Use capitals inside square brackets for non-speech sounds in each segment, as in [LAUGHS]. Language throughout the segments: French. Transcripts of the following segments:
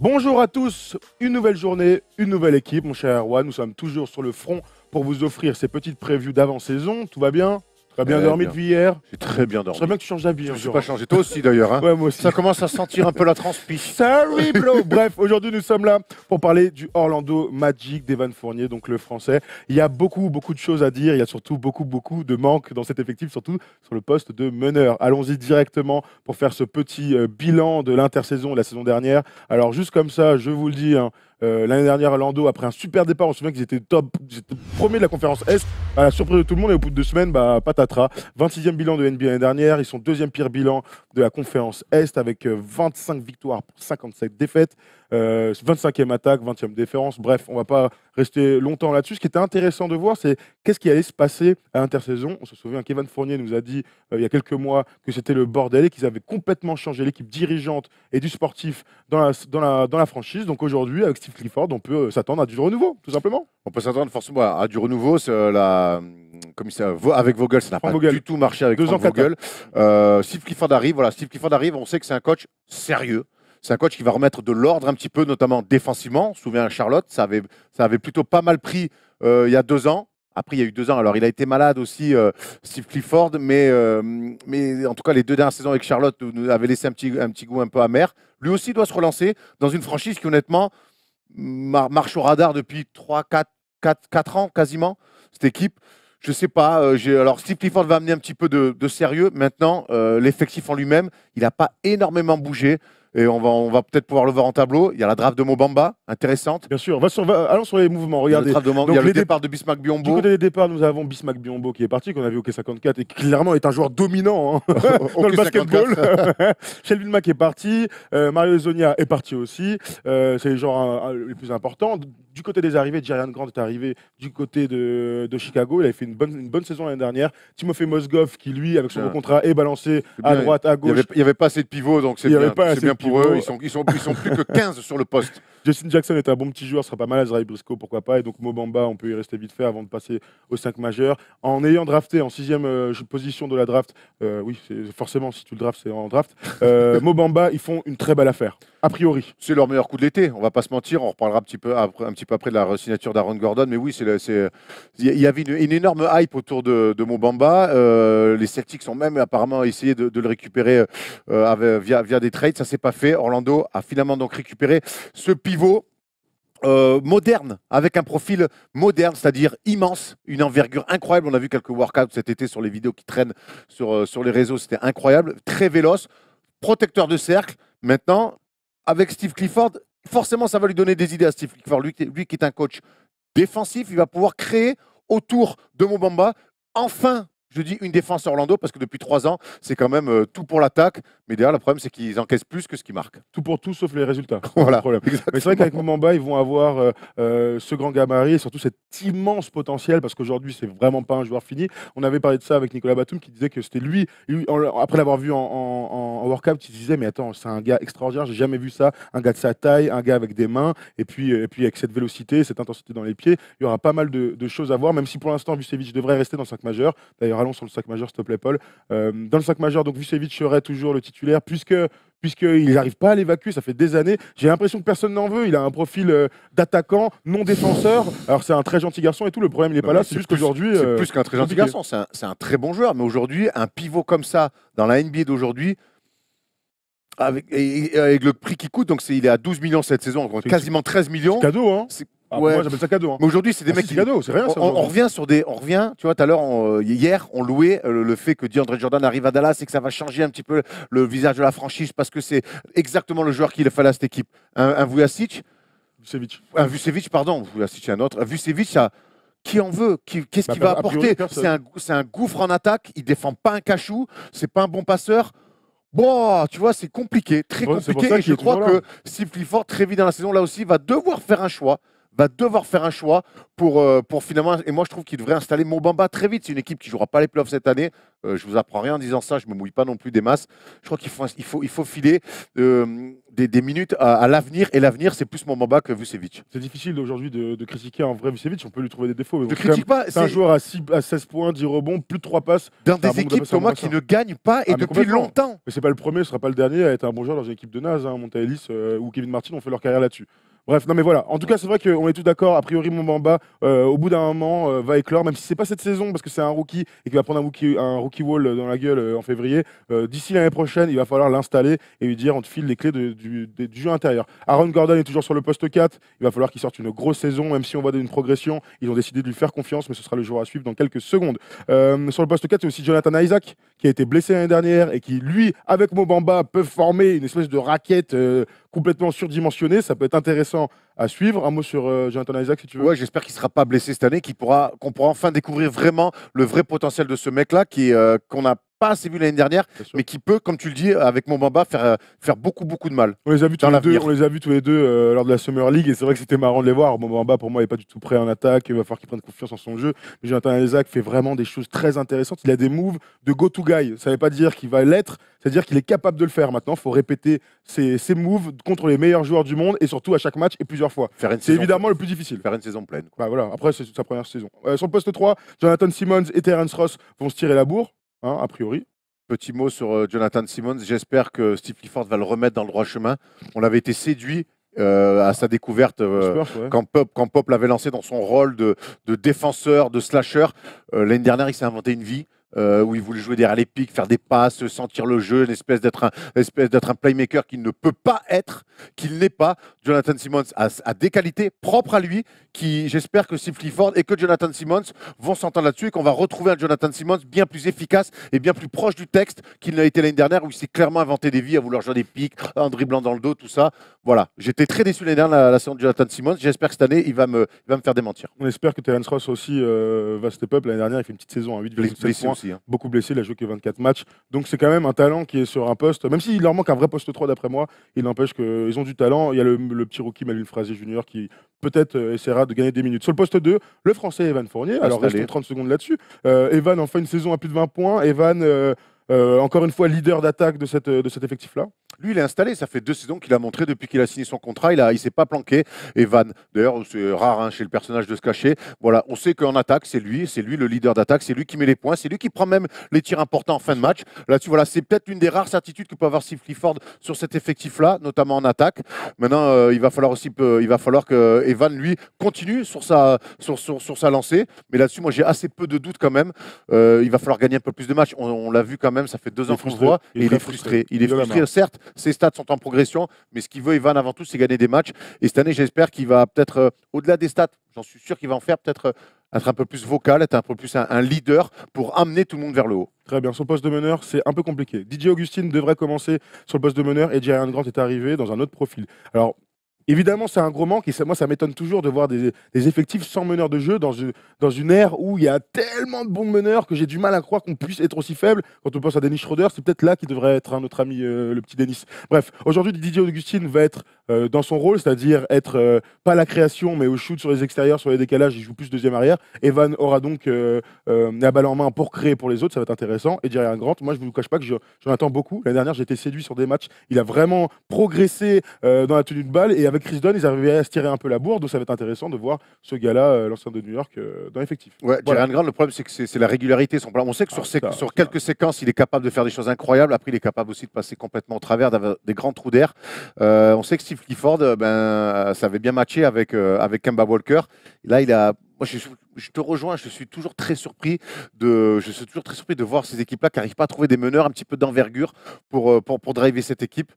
Bonjour à tous, une nouvelle journée, une nouvelle équipe, mon cher Erwan. Nous sommes toujours sur le front pour vous offrir ces petites previews d'avant-saison. Tout va bien Très bien dormi depuis hier J'ai très bien dormi. Très bien que tu changes d'habit. Je ne suis pas changé. Toi aussi d'ailleurs. Hein. moi aussi. Ça commence à sentir un peu la transpi. Sorry, [LAUGHS] bro. Bref, aujourd'hui nous sommes là pour parler du Orlando Magic d'Evan Fournier, donc le français. Il y a beaucoup, beaucoup de choses à dire. Il y a surtout beaucoup, beaucoup de manques dans cet effectif, surtout sur le poste de meneur. Allons-y directement pour faire ce petit euh, bilan de l'intersaison de la saison dernière. Alors, juste comme ça, je vous le dis, hein, euh, l'année dernière, à Lando, après un super départ, on se souvient qu'ils étaient top, étaient premiers de la conférence Est, à la surprise de tout le monde, et au bout de deux semaines, bah, patatras. 26e bilan de NBA l'année dernière, ils sont deuxième pire bilan de la conférence Est, avec 25 euh, victoires pour 57 défaites. 25e euh, attaque, 20e déférence Bref, on va pas rester longtemps là-dessus. Ce qui était intéressant de voir, c'est qu'est-ce qui allait se passer à l'intersaison. On se souvient qu'Evan Fournier nous a dit euh, il y a quelques mois que c'était le bordel et qu'ils avaient complètement changé l'équipe dirigeante et du sportif dans la, dans la, franchise. Donc aujourd'hui, avec Steve Clifford, on peut s'attendre à du renouveau, tout simplement. On peut s'attendre forcément à, du renouveau. Euh, comme ça, avec Vogel, ça n'a pas du tout marché avec Vogel. Steve Clifford arrive, voilà, Steve Clifford arrive, on sait que c'est un coach sérieux. C'est un coach qui va remettre de l'ordre un petit peu, notamment défensivement. souviens à Charlotte, ça avait, ça avait plutôt pas mal pris euh, il y a deux ans. Après, il y a eu deux ans. Alors, il a été malade aussi, euh, Steve Clifford, mais, euh, mais en tout cas, les deux dernières saisons avec Charlotte nous avaient laissé un petit, un petit goût un peu amer. Lui aussi doit se relancer dans une franchise qui, honnêtement, marche au radar depuis trois, 4, 4, ans quasiment, cette équipe. Je ne sais pas. alors, Steve Clifford va amener un petit peu de, de sérieux. Maintenant, l'effectif en lui-même, il n'a pas énormément bougé et on va, on va peut-être pouvoir le voir en tableau. Il y a la draft de Mobamba, intéressante. Bien sûr, allons sur les mouvements. Regardez. Il Donc, départ de Bismack Biombo. Du côté des départs, nous avons Bismack Biombo qui est parti, qu'on a vu au K54 et qui clairement est un joueur dominant hein. [LAUGHS] [LAUGHS] dans le basketball. [LAUGHS] Shelvin Mack est parti, euh, Mario Zonia est parti aussi. Euh, c'est les joueurs euh, les plus importants. Du côté des arrivées, Jarian Grant est arrivé du côté de, de, Chicago. Il avait fait une bonne, une bonne saison l'année dernière. Timofey Mosgoff, qui lui, avec son ah. contrat, est balancé à droite, à gauche. Il n'y avait, pas assez de pivots, donc c'est bien pour eux. Ils sont, sont, sont plus que 15 [LAUGHS] sur le poste. Justin Jackson est un bon petit joueur, ce sera pas mal. à Azrael Briscoe, pourquoi pas. Et donc Mobamba, on peut y rester vite fait avant de passer aux 5 majeurs. En ayant drafté en 6 euh, position de la draft, euh, oui, forcément, si tu le drafts, c'est en draft. Euh, [LAUGHS] Mobamba, ils font une très belle affaire, a priori. C'est leur meilleur coup de l'été, on va pas se mentir. On reparlera un petit peu après, un petit peu après de la signature d'Aaron Gordon. Mais oui, il y avait une, une, énorme hype autour de, Mobamba. les Celtics ont même apparemment essayé de, le récupérer via, des trades. Ça s'est pas fait. Orlando a finalement donc récupéré ce pivot euh, moderne, avec un profil moderne, c'est-à-dire immense, une envergure incroyable. On a vu quelques workouts cet été sur les vidéos qui traînent sur, euh, sur les réseaux, c'était incroyable. Très véloce, protecteur de cercle. Maintenant, avec Steve Clifford, forcément, ça va lui donner des idées à Steve Clifford. Lui, lui qui est un coach défensif, il va pouvoir créer autour de Mobamba enfin je dis une défense Orlando parce que depuis trois ans, c'est quand même euh, tout pour l'attaque. Mais derrière, le problème, c'est qu'ils encaissent plus que ce qu'ils marquent. Tout pour tout, sauf les résultats. [LAUGHS] voilà. Mais c'est vrai qu'avec Mamba, ils vont avoir euh, euh, ce grand gabarit et surtout cet immense potentiel parce qu'aujourd'hui, c'est vraiment pas un joueur fini. On avait parlé de ça avec Nicolas Batum qui disait que c'était lui. après l'avoir vu en, en, en, World workout, il disait Mais attends, c'est un gars extraordinaire, j'ai jamais vu ça. Un gars de sa taille, un gars avec des mains et puis, puis avec cette vélocité, cette intensité dans les pieds. Il y aura pas mal de, choses à voir, même si pour l'instant, Vucevic devrait rester dans 5 majeurs. D'ailleurs, allons sur le sac majeur, s'il te plaît, Paul. Euh, dans le sac majeur, donc Vucevic serait toujours le titulaire, puisque puisqu'il n'arrive pas à l'évacuer, ça fait des années. J'ai l'impression que personne n'en veut. Il a un profil euh, d'attaquant, non défenseur. Alors c'est un très gentil garçon et tout, le problème il n'est pas là, c'est juste qu'aujourd'hui... C'est euh, plus qu'un très gentil garçon, c'est un, un, très bon joueur, mais aujourd'hui, un pivot comme ça, dans la NBA d'aujourd'hui, avec, avec le prix qui coûte, donc c'est il est à 12 millions cette saison, quasiment 13 millions. C'est cadeau, hein ah, ouais. Moi, j'appelle ça cadeau. Hein. Mais aujourd'hui, c'est des ah, mecs qui. cadeau, c'est rien. On, on, revient sur des. On revient, tu vois, tout à l'heure, euh, hier, on louait euh, le fait que DeAndre Jordan arrive à Dallas et que ça va changer un petit peu le visage de la franchise parce que c'est exactement le joueur qu'il fallait à cette équipe. Un, Vujacic. Vucevic. Un Vucevic, pardon. c'est un autre. Vucevic, ça qui en veut, qu'est-ce bah, qu'il va apporter C'est un, un, gouffre en attaque, il défend pas un cachou, c'est pas un bon passeur. Bon, tu vois, c'est compliqué, très compliqué. Et je crois que si Clifford, très vite dans la saison, là aussi, va devoir faire un choix va devoir faire un choix pour, euh, pour finalement. Et moi, je trouve qu'il devrait installer Mbamba très vite. C'est une équipe qui ne jouera pas les playoffs cette année. Euh, je ne vous apprends rien en disant ça. Je ne me mouille pas non plus des masses. Je crois qu'il faut, il faut, il faut filer euh, des, minutes à, l'avenir. Et l'avenir, c'est plus Mbamba que Vucevic. C'est difficile aujourd'hui de, critiquer un vrai Vucevic. On peut lui trouver des défauts. Ne critique pas. C'est un joueur à, 6, à 16 points, 10 rebonds, plus de 3 passes. Dans des équipes comme moi, qui ne gagnent pas et ah, depuis longtemps. Mais c'est pas le premier, ce sera pas le dernier à être un bon joueur dans une équipe de naze. Hein. Monta ou Kevin Martin ont fait leur carrière là-dessus. Bref, non mais voilà. En tout cas, c'est vrai qu'on est tous d'accord. A priori, Mobamba, euh, au bout d'un moment, euh, va éclore, même si c'est pas cette saison, parce que c'est un rookie et qu'il va prendre un rookie, wall dans la gueule euh, en février. D'ici l'année prochaine, il va falloir l'installer et lui dire on te file les clés du, jeu intérieur. Aaron Gordon est toujours sur le poste 4. Il va falloir qu'il sorte une grosse saison, même si on voit une progression. Ils ont décidé de lui faire confiance, mais ce sera le jour à suivre dans quelques secondes. sur le poste 4, c'est aussi Jonathan Isaac qui a été blessé l'année dernière et qui, lui, avec Mobamba, peut former une espèce de raquette complètement surdimensionnée. Ça peut être intéressant à suivre. Un mot sur euh, Jonathan Isaac, si tu veux. Ouais, j'espère qu'il ne sera pas blessé cette année, qu'on pourra, qu'on pourra enfin découvrir vraiment le vrai potentiel de ce mec-là, qui euh, qu'on a pas assez vu l'année dernière, mais qui peut, comme tu le dis, avec Mbamba, faire, euh, faire beaucoup, beaucoup de mal. On les a vus tous les deux, on les a vus tous les deux euh, lors de la Summer League, et c'est vrai que c'était marrant de les voir. Mbamba, pour moi, n'est pas du tout prêt en attaque, il va falloir qu'il prenne confiance en son jeu. Mais Jonathan Isaac fait vraiment des choses très intéressantes. Il a des moves de go-to-guy. Ça ne veut pas dire qu'il va l'être, c'est-à-dire qu'il est capable de le faire maintenant. Il faut répéter ses, moves contre les meilleurs joueurs du monde et surtout à chaque match et plusieurs fois. C'est évidemment le plus difficile. Faire une saison pleine. Bah voilà, après, c'est sa première saison. Euh, sur le poste 3, Jonathan Simmons et Terence Ross vont se tirer la bourre. Hein, a priori. Petit mot sur euh, Jonathan Simmons. J'espère que Steve Clifford va le remettre dans le droit chemin. On avait été séduit euh, à sa découverte euh, quand, Pop, l'avait lancé dans son rôle de, défenseur, de slasher. L'année dernière, il s'est inventé une vie. Euh, où il voulait jouer derrière les pics, faire des passes, sentir le jeu, une espèce d'être un, espèce d'être un playmaker qu'il ne peut pas être, qu'il n'est pas. Jonathan Simmons a, des qualités propres à lui, qui j'espère que Steve Clifford et que Jonathan Simmons vont s'entendre là-dessus et qu'on va retrouver un Jonathan Simmons bien plus efficace et bien plus proche du texte qu'il n'a été l'année dernière où il s'est clairement inventé des vies à vouloir jouer des pics, en dribblant dans le dos, tout ça. Voilà, j'étais très déçu l'année dernière, la, saison de Jonathan Simmons. J'espère que cette année, il va me, me faire démentir. On espère que Terence Ross aussi euh, va step up. L'année dernière, il fait une petite saison à 8 points. Aussi, hein. Beaucoup blessé, il a joué que 24 matchs. Donc c'est quand même un talent qui est sur un poste. Même s'il leur manque un vrai poste 3 d'après moi, il n'empêche qu'ils ont du talent. Il y a le, petit rookie Malin Fraser Junior qui peut-être euh, essaiera de gagner des minutes. Sur le poste 2, le français Evan Fournier. Ah, Alors restons 30 secondes là-dessus. Euh, Evan, enfin une saison à plus de 20 points. Evan, euh, encore une fois, leader d'attaque de, de cet effectif-là. Lui, il est installé. Ça fait deux saisons qu'il a montré depuis qu'il a signé son contrat. Il ne il s'est pas planqué. Evan. d'ailleurs, c'est rare hein, chez le personnage de se cacher. Voilà, on sait qu'en attaque, c'est lui. C'est lui le leader d'attaque. C'est lui qui met les points. C'est lui qui prend même les tirs importants en fin de match. Là-dessus, voilà, c'est peut-être l'une des rares certitudes que peut avoir Steve Clifford sur cet effectif-là, notamment en attaque. Maintenant, euh, il va falloir aussi, il va falloir que Evan lui continue sur sa, sur, sa lancée. Mais là-dessus, moi, j'ai assez peu de doutes quand même. Euh, il va falloir gagner un peu plus de matchs. On, l'a vu quand même, ça fait deux ans qu'on se voit. et il, est frustré. il est frustré, certes, ses stats sont en progression, mais ce qu'il veut, Ivan, avant tout, c'est gagner des matchs. Et cette année, j'espère qu'il va peut-être, euh, au-delà des stats, j'en suis sûr qu'il va en faire peut-être. Euh, être un peu plus vocal, être un peu plus un, leader pour amener tout le monde vers le haut. Très bien, son poste de meneur, c'est un peu compliqué. DJ Augustine devrait commencer sur le poste de meneur et Jérôme Grant est arrivé dans un autre profil. Alors, Évidemment, c'est un gros manque et moi, ça m'étonne toujours de voir des, effectifs sans meneur de jeu dans une, dans une ère où il y a tellement de bons meneurs que j'ai du mal à croire qu'on puisse être aussi faible. Quand on pense à Denis Schroeder, c'est peut-être là qu'il devrait être notre ami, euh, le petit Denis. Bref, aujourd'hui, Didier Augustine va être euh, dans son rôle, c'est-à-dire être euh, pas la création, mais au shoot sur les extérieurs, sur les décalages, il joue plus deuxième arrière. Evan aura donc la balle en main pour créer pour les autres, ça va être intéressant. Et Jerry Grant, moi, je ne vous cache pas que j'en attends beaucoup. L'année dernière, été séduit sur des matchs. Il a vraiment progressé dans la tenue de balle et avec Chris Dunn, ils arrivaient à se tirer un peu la bourre, donc ça va être intéressant de voir ce gars-là, euh, l'ancien de New York, euh, dans l'effectif. Ouais, voilà. Grand, le problème, c'est que c'est la régularité. Son plan. On sait que sur, ah, quelques séquences, il est capable de faire des choses incroyables. Après, il est capable aussi de passer complètement au travers d'avoir des grands trous d'air. Euh, on sait que Steve Clifford, ben, ça avait bien matché avec, avec Kemba Walker. Là, il a moi, je, te rejoins, je suis toujours très surpris de, je suis toujours très surpris de voir ces équipes-là qui n'arrivent pas à trouver des meneurs un petit peu d'envergure pour, pour, pour driver cette équipe.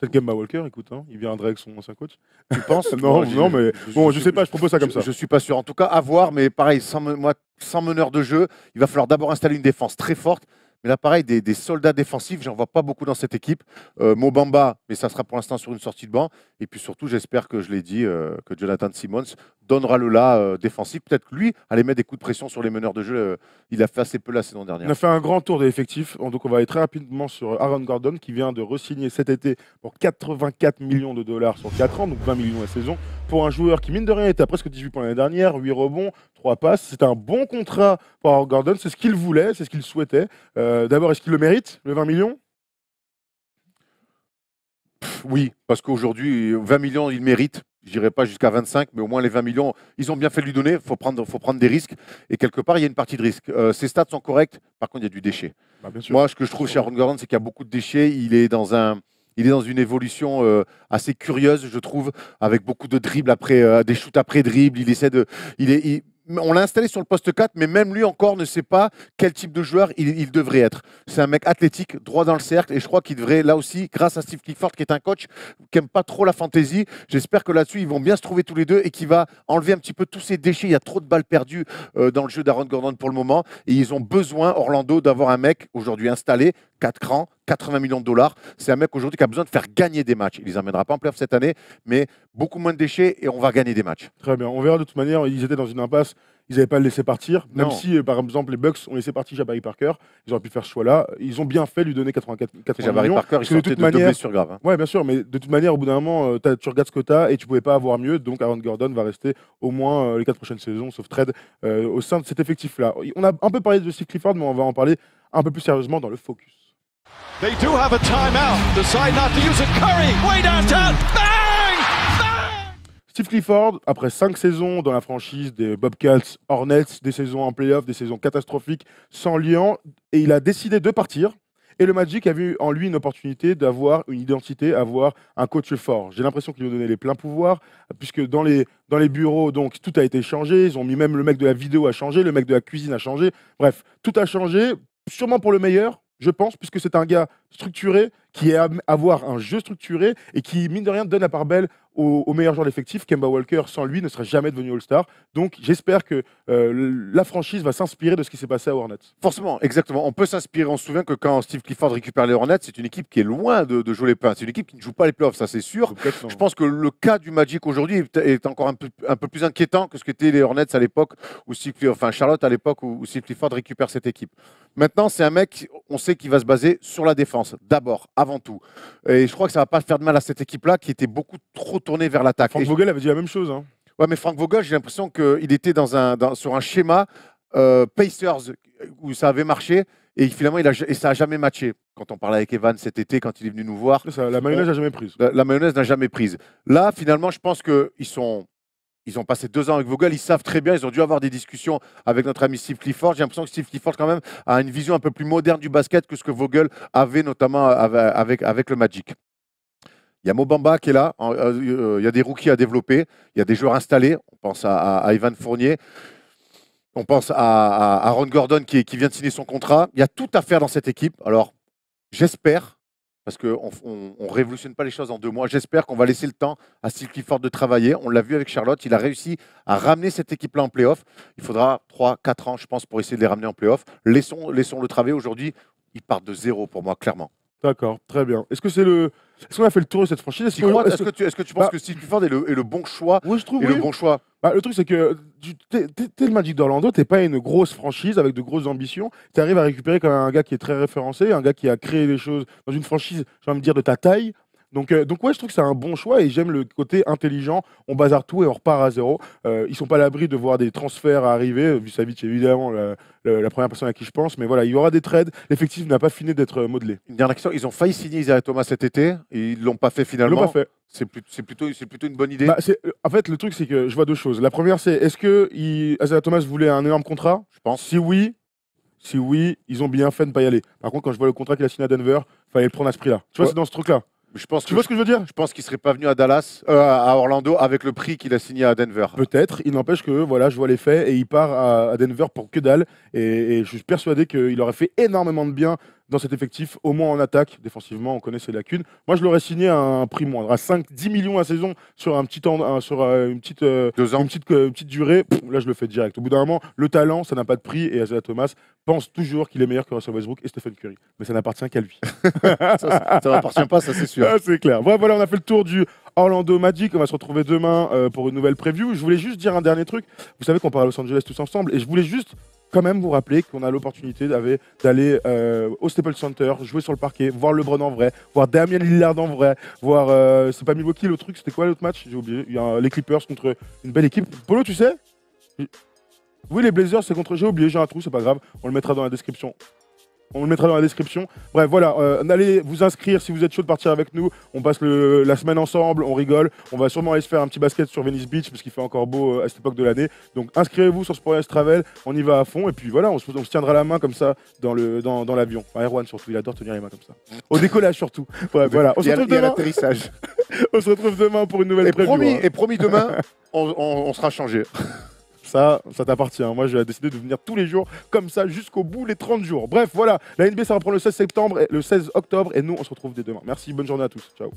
Peut-être Gamma Walker, écoute, hein, il viendrait avec son ancien coach. Tu penses [LAUGHS] Non, non, mais bon, je, ne sais pas, je propose ça comme ça. Je suis pas sûr. En tout cas, à voir, mais pareil, sans, moi, sans meneur de jeu, il va falloir d'abord installer une défense très forte mais là, pareil, des, soldats défensifs, j'en vois pas beaucoup dans cette équipe. Euh, Mobamba, mais ça sera pour l'instant sur une sortie de banc. Et puis surtout, j'espère que je l'ai dit, euh, que Jonathan Simmons donnera le la euh, défensif. Peut-être que lui allait mettre des coups de pression sur les meneurs de jeu. il a fait assez peu la saison dernière. On a fait un grand tour de l'effectif. Donc, on va aller très rapidement sur Aaron Gordon, qui vient de re cet été pour 84 millions de dollars sur 4 ans, donc 20 millions la saison, pour un joueur qui, mine de rien, était à presque 18 points l'année dernière, 8 rebonds, 3 passes. C'est un bon contrat pour Aaron Gordon. C'est ce qu'il voulait, c'est ce qu'il souhaitait. Euh, d'abord, est-ce qu'il le mérite, le 20 millions Oui, parce qu'aujourd'hui, 20 millions, il mérite. Je dirais pas jusqu'à 25, mais au moins les 20 millions, ils ont bien fait de lui donner. Il faut prendre, faut prendre des risques. Et quelque part, il y a une partie de risque. ces euh, ses stats sont correctes. Par contre, il y a du déchet. Bah, Moi, ce que je trouve chez Aaron Gordon, c'est qu'il y a beaucoup de déchets. Il est dans un il est dans une évolution euh, assez curieuse, je trouve, avec beaucoup de dribbles après, des shoots après dribbles. Il essaie de, il est, on l'a installé sur le poste 4, mais même lui encore ne sait pas quel type de joueur il, devrait être. C'est un mec athlétique, droit dans le cercle, et je crois qu'il devrait, là aussi, grâce à Steve Clifford, qui est un coach qui n'aime pas trop la fantaisie, j'espère que là-dessus, ils vont bien se trouver tous les deux et qu'il va enlever un petit peu tous ces déchets. Il y a trop de balles perdues euh, dans le jeu d'Aaron Gordon pour le moment, et ils ont besoin, Orlando, d'avoir un mec aujourd'hui installé, 4 crans, 80 millions de dollars. C'est un mec aujourd'hui qui a besoin de faire gagner des matchs. Il les amènera pas en playoff cette année, mais beaucoup moins de déchets et on va gagner des matchs. Très bien. On verra de toute manière. Ils étaient dans une impasse ils n'avaient pas le laissé partir. Même si, euh, par exemple, les Bucks ont laissé partir Jabari Parker, ils auraient pu faire ce choix-là. Ils ont bien fait lui donner 84 millions. Jabari Parker, ils de toute manière, sur grave. Hein. Oui, bien sûr, mais de toute manière, au bout d'un moment, euh, tu regardes ce as et tu pouvais pas avoir mieux. Donc, Aaron Gordon va rester au moins euh, les quatre prochaines saisons, sauf trade, au sein de cet effectif-là. On a un peu parlé de Steve Clifford, mais on va en parler un peu plus sérieusement dans le focus. They do have a Decide not to use it. Curry, way Bang! Steve Clifford, après cinq saisons dans la franchise des Bobcats Hornets, des saisons en playoff, des saisons catastrophiques, sans lien, et il a décidé de partir. Et le Magic a vu en lui une opportunité d'avoir une identité, avoir un coach fort. J'ai l'impression qu'il lui donnait donné les pleins pouvoirs, puisque dans les, dans les bureaux, donc tout a été changé. Ils ont mis même le mec de la vidéo à changer, le mec de la cuisine à changer, Bref, tout a changé, sûrement pour le meilleur, je pense, puisque c'est un gars structuré, qui est avoir un jeu structuré et qui, mine de rien, donne la part belle au, au meilleur joueur d'effectif. Kemba Walker, sans lui, ne serait jamais devenu All-Star. Donc, j'espère que euh, la franchise va s'inspirer de ce qui s'est passé à Hornets. Forcément, exactement. On peut s'inspirer. On se souvient que quand Steve Clifford récupère les Hornets, c'est une équipe qui est loin de, jouer les playoffs. C'est une équipe qui ne joue pas les playoffs, ça c'est sûr. Je pense que le cas du Magic aujourd'hui est, encore un peu, un peu, plus inquiétant que ce qu'étaient les Hornets à l'époque, ou enfin Charlotte à l'époque où, où Steve Clifford récupère cette équipe. Maintenant, c'est un mec, on sait qu'il va se baser sur la défense d'abord, avant tout. Et je crois que ça va pas faire de mal à cette équipe-là qui était beaucoup trop tournée vers l'attaque. Franck Vogel avait dit la même chose. Hein. Ouais, mais Franck Vogel, j'ai l'impression qu'il était dans un, sur un schéma euh, Pacers où ça avait marché et finalement il a, et ça a jamais matché. Quand on parlait avec Evan cet été, quand il est venu nous voir, la mayonnaise n'a jamais prise. La, la mayonnaise n'a jamais prise. Là, finalement, je pense qu'ils sont ils ont passé deux ans avec Vogel, ils savent très bien, ils ont dû avoir des discussions avec notre ami Steve Clifford. J'ai l'impression que Steve Clifford, quand même, a une vision un peu plus moderne du basket que ce que Vogel avait notamment avec, avec le Magic. Il y a Mobamba qui est là, euh, euh, il y a des rookies à développer, il y a des joueurs installés, on pense à, Ivan Fournier, on pense à, à Gordon qui, qui vient de signer son contrat. Il y a tout à faire dans cette équipe. Alors, j'espère parce qu'on ne révolutionne pas les choses en deux mois. J'espère qu'on va laisser le temps à Steve Clifford de travailler. On l'a vu avec Charlotte, il a réussi à ramener cette équipe-là en playoff. Il faudra 3-4 ans, je pense, pour essayer de les ramener en playoff. Laissons, laissons le travailler. Aujourd'hui, il part de zéro pour moi, clairement. D'accord, très bien. Est-ce que c'est le. Est-ce qu'on a fait le tour de cette franchise Est-ce que, tu, est -ce que tu penses bah que Steve Clifford est le, bon choix Oui, le bon choix bah, le truc, c'est que t'es le Magic d'Orlando, t'es pas une grosse franchise avec de grosses ambitions. Tu arrives à récupérer quand même un gars qui est très référencé, un gars qui a créé des choses dans une franchise, j'ai envie de dire, de ta taille. Donc, euh, donc ouais, je trouve que c'est un bon choix et j'aime le côté intelligent. On bazar tout et on repart à zéro. Ils euh, ils sont pas à l'abri de voir des transferts arriver. Euh, vu évidemment, la, évidemment, la, première personne à qui je pense. Mais voilà, il y aura des trades. L'effectif n'a pas fini d'être modelé. Une dernière question. Ils ont failli signer Isaiah Thomas cet été. Et ils l'ont pas fait finalement. Ils l'ont pas fait. C'est plutôt, plutôt une bonne idée. Bah, en fait, le truc, c'est que je vois deux choses. La première, c'est est-ce que Thomas voulait un énorme contrat Je pense. Si oui, si oui, ils ont bien fait de ne pas y aller. Par contre, quand je vois le contrat qu'il a signé à Denver, il fallait le prendre à ce prix-là. Tu vois, c'est dans ce truc-là. Je pense tu vois ce que je veux dire Je pense qu'il serait pas venu à Dallas, euh, à Orlando, avec le prix qu'il a signé à Denver. Peut-être. Il n'empêche que voilà, je vois les faits et il part à, Denver pour que dalle. et je suis persuadé qu'il aurait fait énormément de bien dans cet effectif, au moins en attaque. Défensivement, on connaît ses lacunes. Moi, je l'aurais signé à un prix moindre, à 5-10 millions à saison sur, un petit temps, sur euh, une, petite, euh, euh, Une, petite, durée. là, je le fais direct. Au bout d'un moment, le talent, ça n'a pas de prix. Et Azela Thomas pense toujours qu'il est meilleur que Russell Westbrook et Stephen Curry. Mais ça n'appartient qu'à lui. [LAUGHS] ça n'appartient pas, ça, c'est sûr. Ah, c'est clair. Voilà, on a fait le tour du Orlando Magic. On va se retrouver demain pour une nouvelle preview. Je voulais juste dire un dernier truc. Vous savez qu'on parle à Los Angeles tous ensemble. Et je voulais juste quand même vous rappeler qu'on a l'opportunité d'aller euh, au Staples Center, jouer sur le parquet, voir Lebron en vrai, voir Damien Lillard en vrai, voir. Euh, c'est pas Milwaukee le truc, c'était quoi l'autre match J'ai oublié. les Clippers contre une belle équipe. Polo, tu sais Oui, les Blazers, c'est contre. J'ai oublié, j'ai un trou, c'est pas grave. On le mettra dans la description. On le mettra dans la description. Bref, voilà, euh, allez vous inscrire si vous êtes chaud de partir avec nous. On passe la semaine ensemble, on rigole. On va sûrement aller se faire un petit basket sur Venice Beach parce qu'il fait encore beau euh, à cette époque de l'année. Donc inscrivez-vous sur Sport Travel, on y va à fond. Et puis voilà, on se, tiendra la main comme ça dans l'avion. Dans, l'avion. Enfin, surtout, il adore tenir les mains comme ça. Au décollage surtout. Bref, voilà, on se retrouve demain. [LAUGHS] on se retrouve demain pour une nouvelle et Promis, hein. Et promis, demain, [LAUGHS] on, on sera changé ça, ça t'appartient. Moi, j'ai décidé de venir tous les jours, comme ça, jusqu'au bout, les 30 jours. Bref, voilà, la NB, ça reprend le 16 septembre, et le 16 octobre, et nous, on se retrouve dès demain. Merci, bonne journée à tous. Ciao.